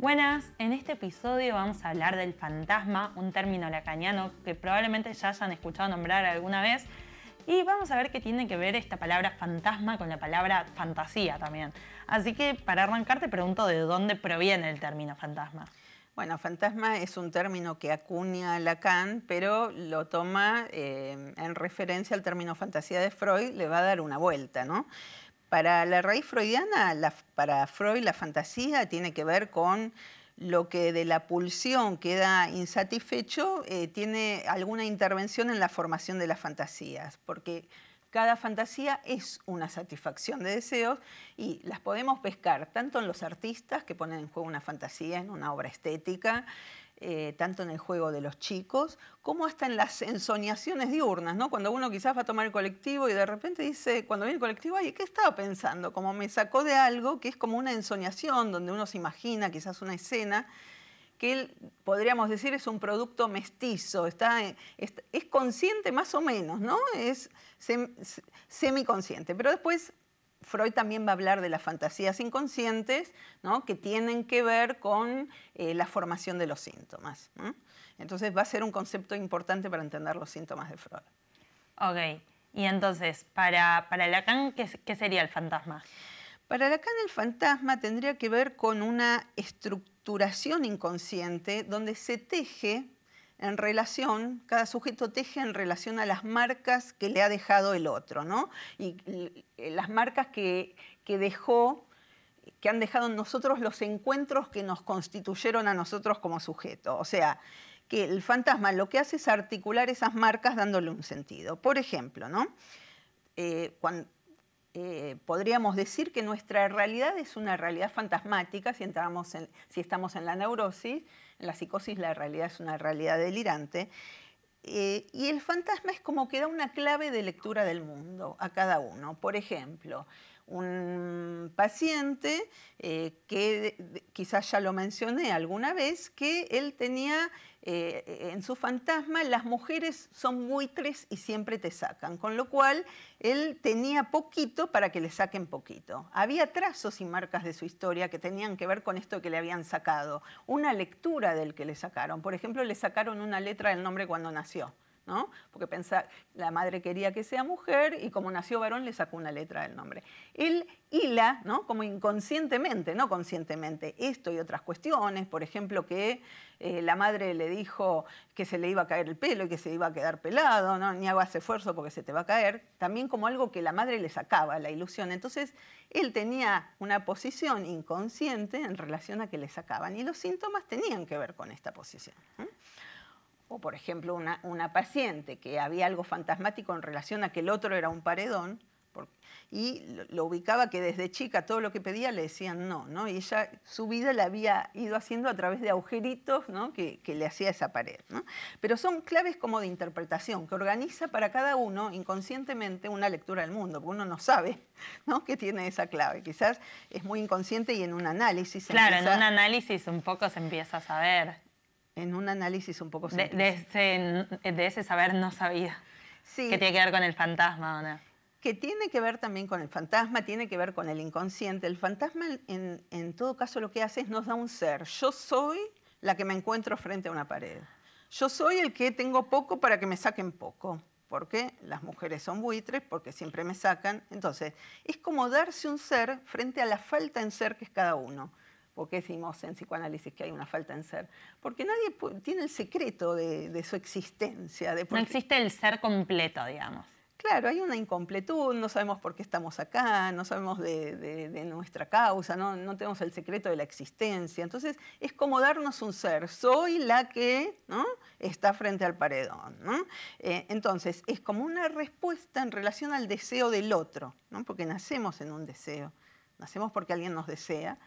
Buenas, en este episodio vamos a hablar del fantasma, un término lacaniano que probablemente ya hayan escuchado nombrar alguna vez, y vamos a ver qué tiene que ver esta palabra fantasma con la palabra fantasía también. Así que para arrancar te pregunto de dónde proviene el término fantasma. Bueno, fantasma es un término que acuña a Lacan, pero lo toma eh, en referencia al término fantasía de Freud, le va a dar una vuelta, ¿no? Para la raíz freudiana, para Freud, la fantasía tiene que ver con lo que de la pulsión queda insatisfecho, eh, tiene alguna intervención en la formación de las fantasías, porque cada fantasía es una satisfacción de deseos y las podemos pescar tanto en los artistas que ponen en juego una fantasía en una obra estética, eh, tanto en el juego de los chicos como hasta en las ensoñaciones diurnas, ¿no? Cuando uno quizás va a tomar el colectivo y de repente dice, cuando viene el colectivo, ay, ¿qué estaba pensando? Como me sacó de algo que es como una ensoñación donde uno se imagina quizás una escena que él, podríamos decir, es un producto mestizo, está, es, consciente más o menos, ¿no? Es semiconsciente, pero después Freud también va a hablar de las fantasías inconscientes, que tienen que ver con eh, la formación de los síntomas. Entonces va a ser un concepto importante para entender los síntomas de Freud. Ok, y entonces, para, Lacan, ¿qué sería el fantasma? Para Lacan el fantasma tendría que ver con una estructuración inconsciente donde se teje en relación, cada sujeto teje en relación a las marcas que le ha dejado el otro, ¿no? Y, eh, las marcas que, dejó, que han dejado en nosotros los encuentros que nos constituyeron a nosotros como sujeto. O sea, que el fantasma lo que hace es articular esas marcas dándole un sentido. Por ejemplo, ¿no? Eh, eh, podríamos decir que nuestra realidad es una realidad fantasmática si, si estamos en la neurosis, la psicosis la realidad es una realidad delirante. Eh, y el fantasma es como que da una clave de lectura del mundo a cada uno. Por ejemplo, un paciente eh, que quizás ya lo mencioné alguna vez, que él tenía eh, en su fantasma, las mujeres son buitres y siempre te sacan, con lo cual él tenía poquito para que le saquen poquito. Había trazos y marcas de su historia que tenían que ver con esto que le habían sacado, una lectura del que le sacaron, por ejemplo, le sacaron una letra del nombre cuando nació. Porque la madre quería que sea mujer y como nació varón le sacó una letra del nombre. Él hila, ¿no? Como inconscientemente, no conscientemente, esto y otras cuestiones, por ejemplo, que eh, la madre le dijo que se le iba a caer el pelo y que se iba a quedar pelado, ¿no? Ni hagas esfuerzo porque se te va a caer, también como algo que la madre le sacaba, la ilusión. Entonces, él tenía una posición inconsciente en relación a que le sacaban y los síntomas tenían que ver con esta posición o por ejemplo una, una, paciente que había algo fantasmático en relación a que el otro era un paredón, y lo, ubicaba que desde chica todo lo que pedía le decían no, ¿no? Y ella su vida la había ido haciendo a través de agujeritos ¿no? que, le hacía esa pared, ¿no? Pero son claves como de interpretación, que organiza para cada uno inconscientemente una lectura del mundo, porque uno no sabe ¿no? que tiene esa clave. Quizás es muy inconsciente y en un análisis... Claro, en un análisis un poco se empieza a saber en un análisis un poco de, de, ese, saber no sabía. Sí. Que tiene que ver con el fantasma, no? Que tiene que ver también con el fantasma, tiene que ver con el inconsciente. El fantasma, en, todo caso, lo que hace es nos da un ser. Yo soy la que me encuentro frente a una pared. Yo soy el que tengo poco para que me saquen poco. ¿Por qué? las mujeres son buitres, porque siempre me sacan. Entonces, es como darse un ser frente a la falta en ser que es cada uno o qué decimos en psicoanálisis que hay una falta en ser? Porque nadie tiene el secreto de, su existencia. no existe el ser completo, digamos. Claro, hay una incompletud, no sabemos por qué estamos acá, no sabemos de, nuestra causa, ¿no? tenemos el secreto de la existencia. Entonces, es como darnos un ser. Soy la que ¿no? está frente al paredón. Eh, entonces, es como una respuesta en relación al deseo del otro, porque nacemos en un deseo, nacemos porque alguien nos desea.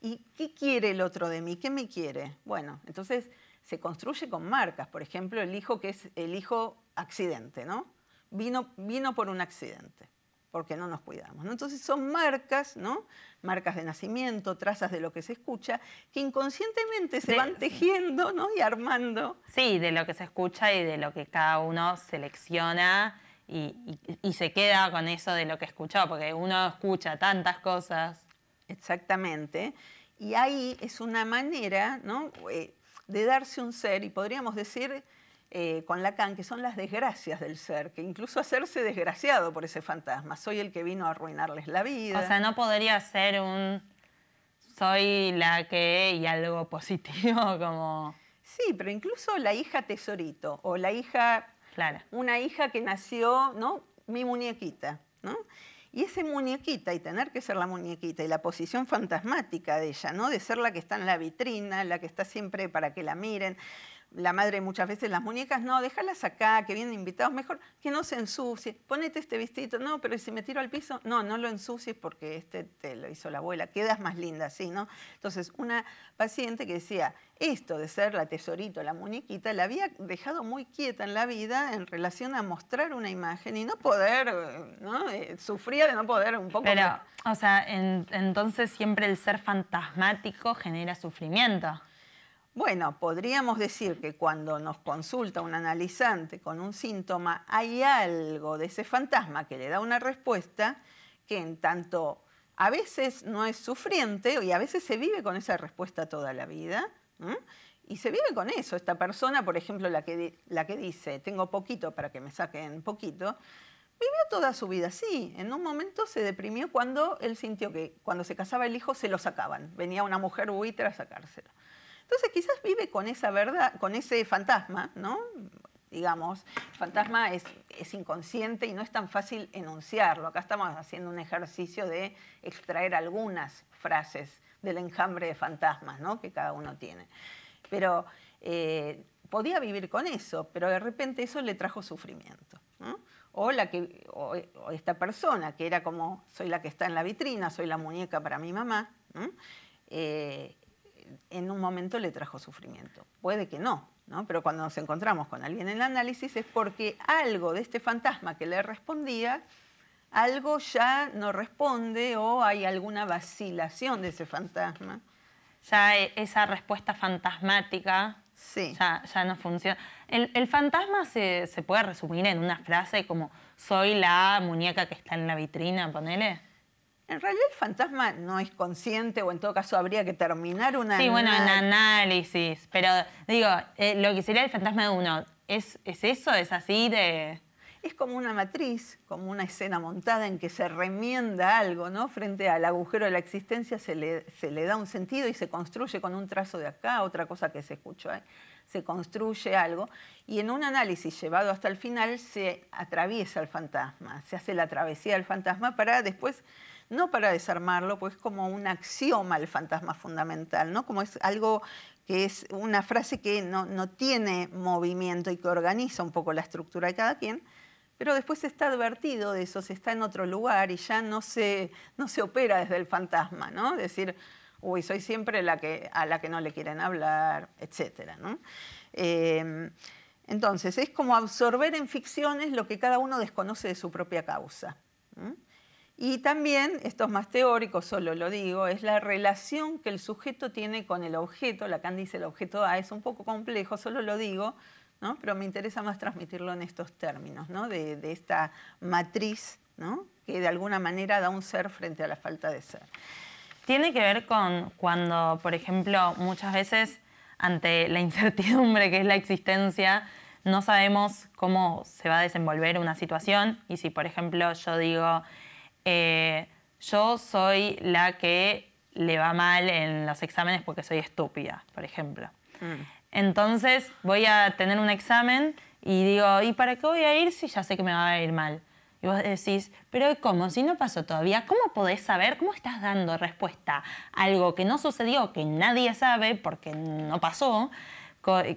¿Y qué quiere el otro de mí? ¿Qué me quiere? Bueno, entonces se construye con marcas. Por ejemplo, el hijo que es el hijo accidente, ¿no? Vino, vino por un accidente, porque no nos cuidamos. ¿no? Entonces son marcas, ¿no? Marcas de nacimiento, trazas de lo que se escucha, que inconscientemente se van tejiendo, ¿no? Y armando. Sí, de lo que se escucha y de lo que cada uno selecciona y, y se queda con eso de lo que escuchó, porque uno escucha tantas cosas Exactamente. Y ahí es una manera ¿no? Eh, de darse un ser, y podríamos decir eh, con Lacan que son las desgracias del ser, que incluso hacerse desgraciado por ese fantasma. Soy el que vino a arruinarles la vida. O sea, no podría ser un soy la que y algo positivo como... Sí, pero incluso la hija tesorito o la hija... Clara. Una hija que nació, ¿no? Mi muñequita, ¿no? Y ese muñequita, y tener que ser la muñequita, y la posición fantasmática de ella, ¿no? De ser la que está en la vitrina, la que está siempre para que la miren la madre muchas veces las muñecas, no, déjalas acá, que vienen invitados, mejor que no se ensucie, ponete este vistito, no, pero si me tiro al piso, no, no lo ensucies porque este te lo hizo la abuela, quedas más linda así, ¿no? Entonces, una paciente que decía, esto de ser la tesorito, la muñequita, la había dejado muy quieta en la vida en relación a mostrar una imagen y no poder, ¿no? Eh, sufría de no poder un poco. Pero, o sea, entonces siempre el ser fantasmático genera sufrimiento. Bueno, podríamos decir que cuando nos consulta un analizante con un síntoma, hay algo de ese fantasma que le da una respuesta que en tanto a veces no es sufriente y a veces se vive con esa respuesta toda la vida. Y se vive con eso. Esta persona, por ejemplo, la que, dice, tengo poquito para que me saquen poquito, vivió toda su vida así. En un momento se deprimió cuando él sintió que cuando se casaba el hijo se lo sacaban. Venía una mujer buitra a sacárselo. Entonces quizás vive con esa verdad, con ese fantasma, ¿no? Digamos, fantasma es, es inconsciente y no es tan fácil enunciarlo. Acá estamos haciendo un ejercicio de extraer algunas frases del enjambre de fantasmas ¿no? que cada uno tiene. Pero eh, podía vivir con eso, pero de repente eso le trajo sufrimiento. O, la que, esta persona que era como, soy la que está en la vitrina, soy la muñeca para mi mamá, eh, en un momento le trajo sufrimiento. Puede que no, ¿no? Pero cuando nos encontramos con alguien en el análisis es porque algo de este fantasma que le respondía, algo ya no responde o hay alguna vacilación de ese fantasma. Ya e, esa respuesta fantasmática ya, ya, no funciona. El, el fantasma se, se, puede resumir en una frase como soy la muñeca que está en la vitrina, ponele. En realidad el fantasma no es consciente o en todo caso habría que terminar una... Sí, bueno, un análisis, pero digo, eh, lo que sería el fantasma de uno, ¿es, ¿es eso? ¿Es así de...? Es como una matriz, como una escena montada en que se remienda algo, ¿no? Frente al agujero de la existencia se le, se le da un sentido y se construye con un trazo de acá, otra cosa que se escuchó. ¿eh? se construye algo y en un análisis llevado hasta el final se atraviesa el fantasma, se hace la travesía del fantasma para después no para desarmarlo, pues como un axioma el fantasma fundamental, ¿no? Como es algo que es una frase que no, tiene movimiento y que organiza un poco la estructura de cada quien, pero después está advertido de eso, se está en otro lugar y ya no se, no se opera desde el fantasma, ¿no? Es decir, uy, soy siempre la que, a la que no le quieren hablar, etcétera, ¿no? Em, entonces, es como absorber en ficciones lo que cada uno desconoce de su propia causa. Y también, esto es más teórico, solo lo digo, es la relación que el sujeto tiene con el objeto. Lacan dice el objeto A, es un poco complejo, solo lo digo, pero me interesa más transmitirlo en estos términos, ¿no? de, de esta matriz ¿no? que de alguna manera da un ser frente a la falta de ser. Tiene que ver con cuando, por ejemplo, muchas veces ante la incertidumbre que es la existencia, no sabemos cómo se va a desenvolver una situación y si, por ejemplo, yo digo, eh, yo soy la que le va mal en los exámenes porque soy estúpida, por ejemplo. Mm. Entonces voy a tener un examen y digo, ¿y para qué voy a ir si ya sé que me va a ir mal? Y vos decís, pero ¿cómo? Si no pasó todavía, ¿cómo podés saber? ¿Cómo estás dando respuesta a algo que no sucedió, que nadie sabe porque no pasó?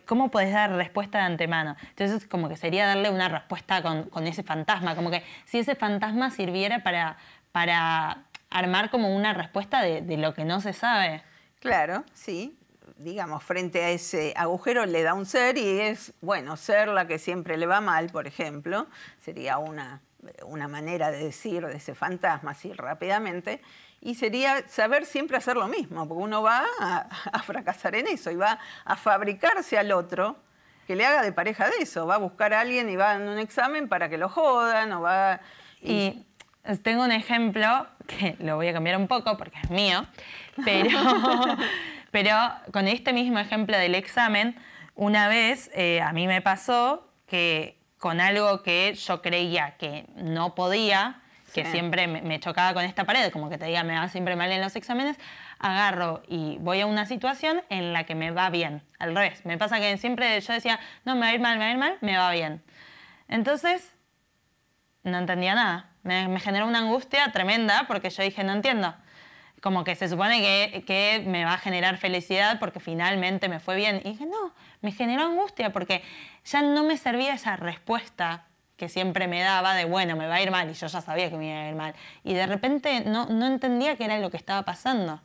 ¿Cómo podés dar respuesta de antemano? Entonces, como que sería darle una respuesta con, ese fantasma, como que si ese fantasma sirviera para, para armar como una respuesta de, lo que no se sabe. Claro, sí, digamos, frente a ese agujero le da un ser y es, bueno, ser la que siempre le va mal, por ejemplo, sería una, una manera de decir de ese fantasma así rápidamente y sería saber siempre hacer lo mismo, porque uno va a, fracasar en eso y va a fabricarse al otro que le haga de pareja de eso, va a buscar a alguien y va en un examen para que lo jodan o va... Y... tengo un ejemplo que lo voy a cambiar un poco porque es mío, pero, pero con este mismo ejemplo del examen, una vez eh, a mí me pasó que con algo que yo creía que no podía, que siempre me, chocaba con esta pared, como que te diga, me va siempre mal en los exámenes, agarro y voy a una situación en la que me va bien. Al revés, me pasa que siempre yo decía, no, me va a ir mal, me va a ir mal, me va bien. Entonces, no entendía nada. Me, generó una angustia tremenda porque yo dije, no entiendo. Como que se supone que, que me va a generar felicidad porque finalmente me fue bien. Y dije, no, me generó angustia porque ya no me servía esa respuesta que siempre me daba de, bueno, me va a ir mal, y yo ya sabía que me iba a ir mal. Y de repente no, no entendía qué era lo que estaba pasando.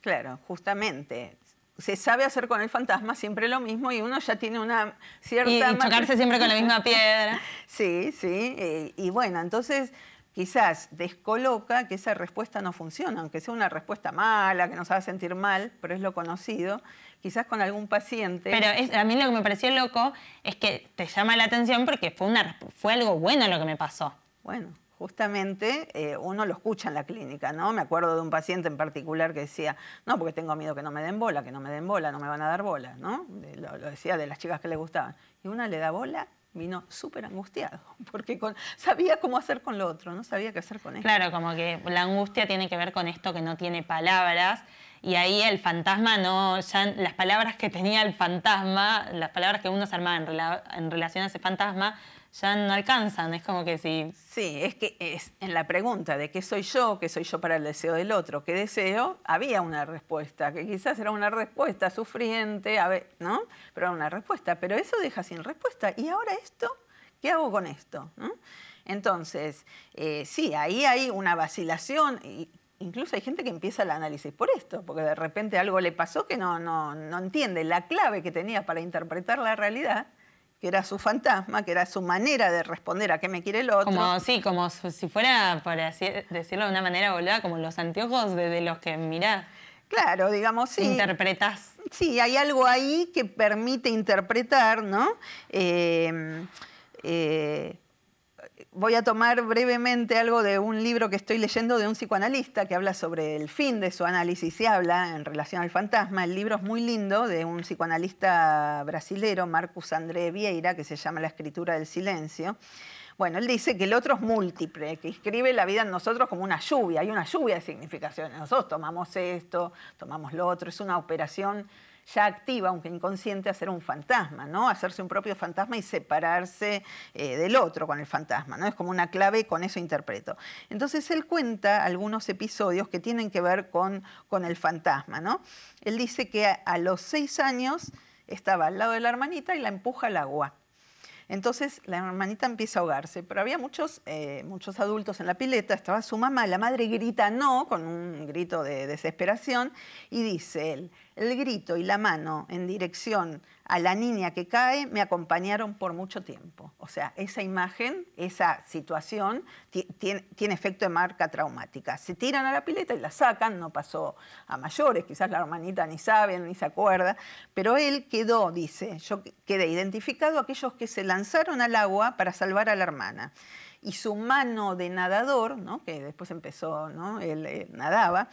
Claro, justamente se sabe hacer con el fantasma siempre lo mismo y uno ya tiene una cierta... Y, chocarse siempre con la misma piedra. sí, sí. Y, eh, y, bueno, entonces quizás descoloca que esa respuesta no funciona, aunque sea una respuesta mala, que nos haga sentir mal, pero es lo conocido quizás con algún paciente. Pero a mí lo que me pareció loco es que te llama la atención porque fue, una, fue algo bueno lo que me pasó. Bueno, justamente eh, uno lo escucha en la clínica, ¿no? Me acuerdo de un paciente en particular que decía, no, porque tengo miedo que no me den bola, que no me den bola, no me van a dar bola, ¿no? lo, decía de las chicas que le gustaban. Y una le da bola, vino súper angustiado, porque con, sabía cómo hacer con lo otro, no sabía qué hacer con esto. Claro, como que la angustia tiene que ver con esto que no tiene palabras y ahí el fantasma no, las palabras que tenía el fantasma, las palabras que uno se armaba en, relación a ese fantasma, ya no alcanzan, es como que sí. Sí, es que es en la pregunta de qué soy yo, qué soy yo para el deseo del otro, qué deseo, había una respuesta, que quizás era una respuesta sufriente, a ver, ¿no? Pero era una respuesta, pero eso deja sin respuesta. ¿Y ahora esto? ¿Qué hago con esto? Entonces, eh, sí, ahí hay una vacilación y incluso hay gente que empieza el análisis por esto, porque de repente algo le pasó que no, no, entiende la clave que tenía para interpretar la realidad que era su fantasma, que era su manera de responder a qué me quiere el otro. Como, sí, como si fuera, para decirlo de una manera boluda, como los anteojos de los que mirás. Claro, digamos, sí. Interpretás. Sí, hay algo ahí que permite interpretar, ¿no? Eh, eh, voy a tomar brevemente algo de un libro que estoy leyendo de un psicoanalista que habla sobre el fin de su análisis y habla en relación al fantasma. El libro es muy lindo de un psicoanalista brasilero, Marcus André Vieira, que se llama La escritura del silencio. Bueno, él dice que el otro es múltiple, que escribe la vida en nosotros como una lluvia, hay una lluvia de significaciones. Nosotros tomamos esto, tomamos lo otro, es una operación ya activa, aunque inconsciente, a ser un fantasma, ¿no? Hacerse un propio fantasma y separarse eh, del otro con el fantasma, ¿no? Es como una clave y con eso interpreto. Entonces él cuenta algunos episodios que tienen que ver con, el fantasma, ¿no? Él dice que a, los seis años estaba al lado de la hermanita y la empuja al agua. Entonces la hermanita empieza a ahogarse, pero había muchos, eh, muchos adultos en la pileta, estaba su mamá, la madre grita no, con un grito de desesperación, y dice él, el grito y la mano en dirección a la niña que cae me acompañaron por mucho tiempo. O sea, esa imagen, esa situación tiene, efecto de marca traumática. Se tiran a la pileta y la sacan, no pasó a mayores, quizás la hermanita ni sabe, ni se acuerda, pero él quedó, dice, yo quedé identificado a aquellos que se lanzaron al agua para salvar a la hermana y su mano de nadador, que después empezó, ¿no? él eh, nadaba,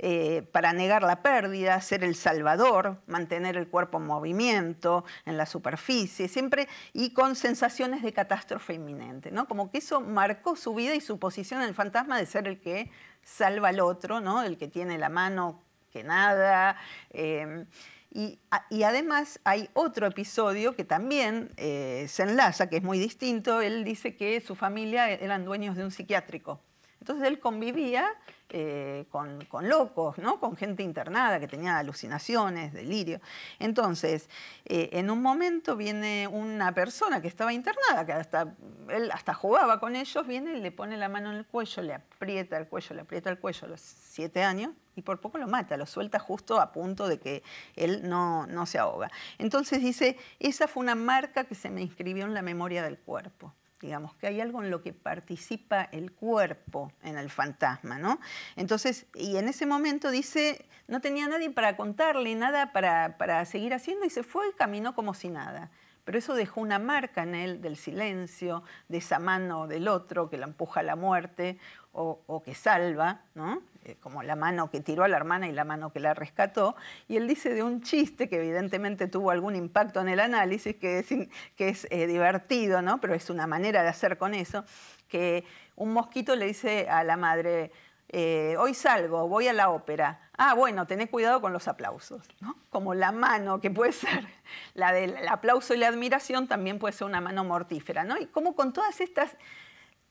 eh, para negar la pérdida, ser el salvador, mantener el cuerpo en movimiento, en la superficie, siempre y con sensaciones de catástrofe inminente, ¿no? como que eso marcó su vida y su posición en el fantasma de ser el que salva al otro, ¿no? el que tiene la mano que nada. Em, y, además hay otro episodio que también eh, se enlaza, que es muy distinto. Él dice que su familia eran dueños de un psiquiátrico. Entonces él convivía eh, con, locos, ¿no? con gente internada que tenía alucinaciones, delirio. Entonces, eh, en un momento viene una persona que estaba internada, que hasta, él hasta jugaba con ellos, viene y le pone la mano en el cuello, le aprieta el cuello, le aprieta el cuello a los siete años y por poco lo mata, lo suelta justo a punto de que él no, no se ahoga. Entonces dice, esa fue una marca que se me inscribió en la memoria del cuerpo digamos, que hay algo en lo que participa el cuerpo en el fantasma, ¿no? Entonces, y en ese momento dice, no tenía nadie para contarle, nada para, seguir haciendo y se fue y caminó como si nada. Pero eso dejó una marca en él del silencio, de esa mano del otro que la empuja a la muerte o que salva, ¿no? Eh, como la mano que tiró a la hermana y la mano que la rescató, y él dice de un chiste que evidentemente tuvo algún impacto en el análisis, que es, que es eh, divertido, ¿no? pero es una manera de hacer con eso, que un mosquito le dice a la madre, eh, hoy salgo, voy a la ópera. Ah, bueno, tenés cuidado con los aplausos, ¿no? Como la mano que puede ser, la del aplauso y la admiración también puede ser una mano mortífera, ¿no? Y como con todas estas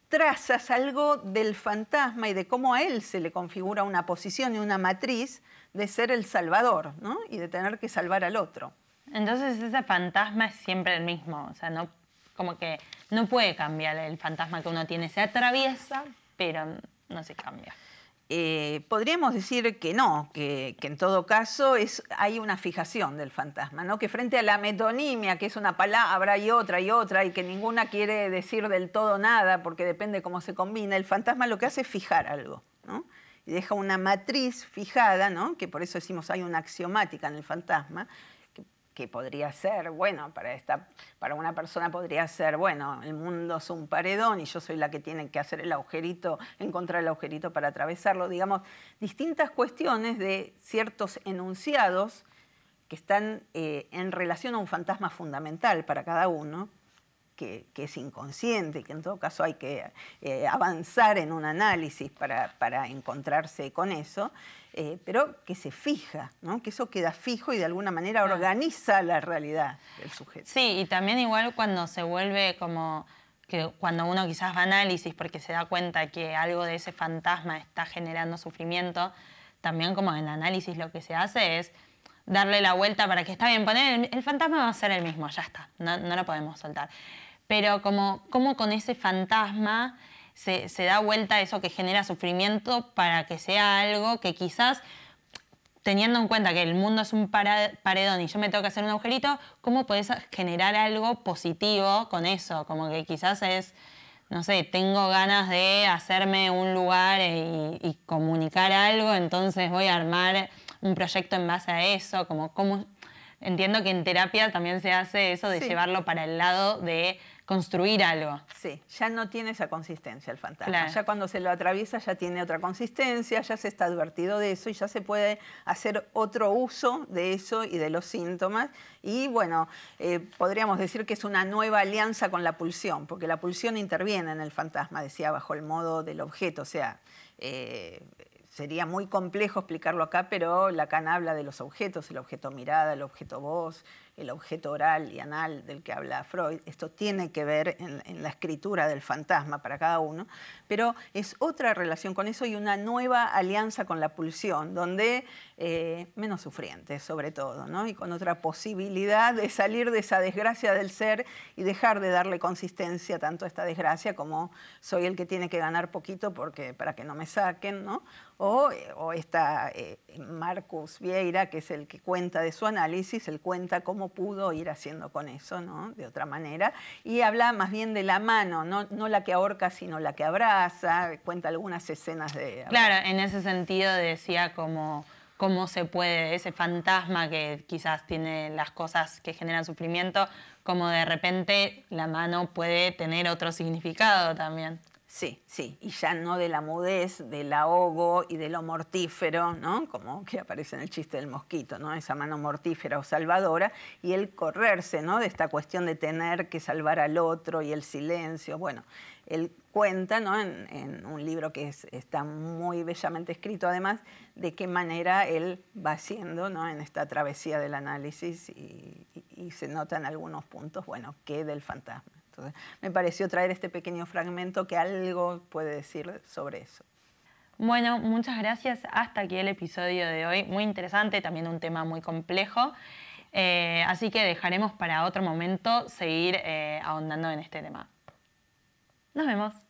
trazas algo del fantasma y de cómo a él se le configura una posición y una matriz de ser el salvador ¿no? y de tener que salvar al otro. Entonces ese fantasma es siempre el mismo, o sea, no, como que no puede cambiar el fantasma que uno tiene, se atraviesa, pero no se cambia. Eh, podríamos decir que no, que, en todo caso es, hay una fijación del fantasma, ¿no? que frente a la metonimia, que es una palabra y otra y otra, y que ninguna quiere decir del todo nada, porque depende cómo se combina, el fantasma lo que hace es fijar algo. ¿no? Y deja una matriz fijada, ¿no? que por eso decimos hay una axiomática en el fantasma, que que podría ser, bueno, para, esta, para una persona podría ser, bueno, el mundo es un paredón y yo soy la que tiene que hacer el agujerito, encontrar el agujerito para atravesarlo, digamos, distintas cuestiones de ciertos enunciados que están eh, en relación a un fantasma fundamental para cada uno que, es inconsciente que en todo caso hay que eh, avanzar en un análisis para, para encontrarse con eso, eh, pero que se fija, ¿no? que eso queda fijo y de alguna manera organiza la realidad del sujeto. Sí, y también igual cuando se vuelve como que cuando uno quizás va a análisis porque se da cuenta que algo de ese fantasma está generando sufrimiento, también como en el análisis lo que se hace es darle la vuelta para que está bien, poner el, fantasma va a ser el mismo, ya está, no, no lo podemos soltar pero como, como con ese fantasma se, da vuelta eso que genera sufrimiento para que sea algo que quizás teniendo en cuenta que el mundo es un paredón y yo me tengo que hacer un agujerito, ¿cómo podés generar algo positivo con eso? Como que quizás es, no sé, tengo ganas de hacerme un lugar e, y, comunicar algo, entonces voy a armar un proyecto en base a eso, como cómo... Entiendo que en terapia también se hace eso de llevarlo para el lado de construir algo. Sí, ya no tiene esa consistencia el fantasma. Ya cuando se lo atraviesa ya tiene otra consistencia, ya se está advertido de eso y ya se puede hacer otro uso de eso y de los síntomas. Y bueno, eh, podríamos decir que es una nueva alianza con la pulsión, porque la pulsión interviene en el fantasma, decía, bajo el modo del objeto, o sea... Eh, sería muy complejo explicarlo acá, pero Lacan habla de los objetos, el objeto mirada, el objeto voz, el objeto oral y anal del que habla Freud. Esto tiene que ver en, la escritura del fantasma para cada uno, pero es otra relación con eso y una nueva alianza con la pulsión, donde eh, menos sufrientes sobre todo, y con otra posibilidad de salir de esa desgracia del ser y dejar de darle consistencia tanto a esta desgracia como soy el que tiene que ganar poquito porque, para que no me saquen, ¿no? O, o esta eh, Marcus Vieira, que es el que cuenta de su análisis, él cuenta cómo pudo ir haciendo con eso, ¿no? De otra manera. Y habla más bien de la mano, no, no la que ahorca, sino la que abraza, cuenta algunas escenas de... Claro, en ese sentido decía como cómo se puede, ese fantasma que quizás tiene las cosas que generan sufrimiento, como de repente la mano puede tener otro significado también. Sí, sí, y ya no de la mudez, del ahogo y de lo mortífero, ¿no? Como que aparece en el chiste del mosquito, ¿no? Esa mano mortífera o salvadora, y el correrse, ¿no? De esta cuestión de tener que salvar al otro y el silencio. Bueno, él cuenta, ¿no? En, un libro que está muy bellamente escrito, además, de qué manera él va haciendo, ¿no? En esta travesía del análisis y, y se notan algunos puntos, bueno, que del fantasma me pareció traer este pequeño fragmento que algo puede decir sobre eso. Bueno, muchas gracias. Hasta aquí el episodio de hoy. Muy interesante, también un tema muy complejo. Eh, así que dejaremos para otro momento seguir eh, ahondando en este tema. Nos vemos.